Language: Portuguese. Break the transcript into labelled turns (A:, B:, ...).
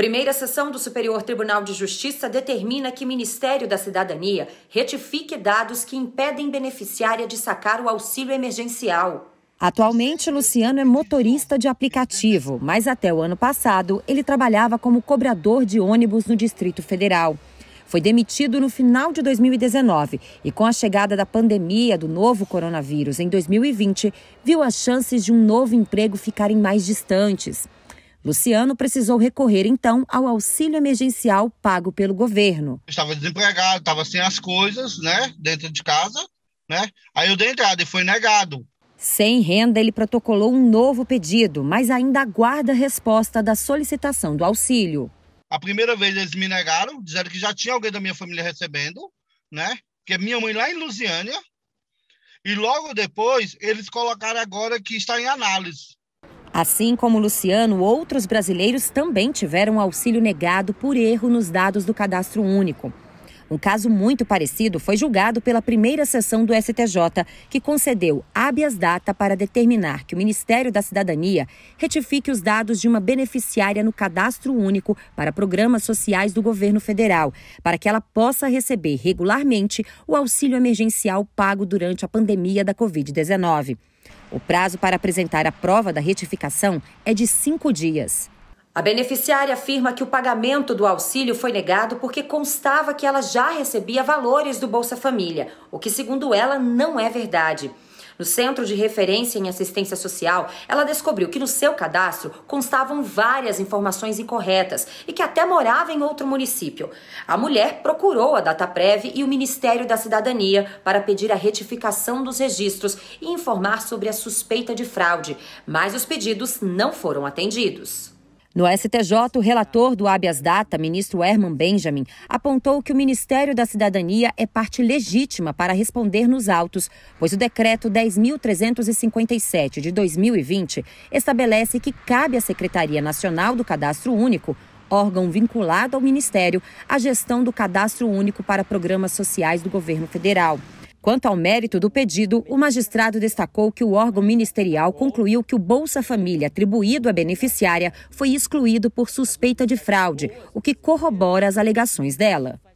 A: Primeira sessão do Superior Tribunal de Justiça determina que Ministério da Cidadania retifique dados que impedem beneficiária de sacar o auxílio emergencial. Atualmente, Luciano é motorista de aplicativo, mas até o ano passado ele trabalhava como cobrador de ônibus no Distrito Federal. Foi demitido no final de 2019 e, com a chegada da pandemia do novo coronavírus em 2020, viu as chances de um novo emprego ficarem mais distantes. Luciano precisou recorrer então ao auxílio emergencial pago pelo governo.
B: Eu estava desempregado, estava sem as coisas, né, dentro de casa, né? Aí eu dei entrada e foi negado.
A: Sem renda, ele protocolou um novo pedido, mas ainda aguarda a resposta da solicitação do auxílio.
B: A primeira vez eles me negaram, disseram que já tinha alguém da minha família recebendo, né? Que é minha mãe lá em Lusiânia. E logo depois, eles colocaram agora que está em análise.
A: Assim como Luciano, outros brasileiros também tiveram auxílio negado por erro nos dados do cadastro único. Um caso muito parecido foi julgado pela primeira sessão do STJ, que concedeu habeas data para determinar que o Ministério da Cidadania retifique os dados de uma beneficiária no cadastro único para programas sociais do governo federal, para que ela possa receber regularmente o auxílio emergencial pago durante a pandemia da Covid-19. O prazo para apresentar a prova da retificação é de cinco dias. A beneficiária afirma que o pagamento do auxílio foi negado porque constava que ela já recebia valores do Bolsa Família, o que, segundo ela, não é verdade. No Centro de Referência em Assistência Social, ela descobriu que no seu cadastro constavam várias informações incorretas e que até morava em outro município. A mulher procurou a Dataprev e o Ministério da Cidadania para pedir a retificação dos registros e informar sobre a suspeita de fraude, mas os pedidos não foram atendidos. No STJ, o relator do habeas data, ministro Herman Benjamin, apontou que o Ministério da Cidadania é parte legítima para responder nos autos, pois o decreto 10.357 de 2020 estabelece que cabe à Secretaria Nacional do Cadastro Único órgão vinculado ao Ministério, a gestão do cadastro único para programas sociais do governo federal. Quanto ao mérito do pedido, o magistrado destacou que o órgão ministerial concluiu que o Bolsa Família atribuído à beneficiária foi excluído por suspeita de fraude, o que corrobora as alegações dela.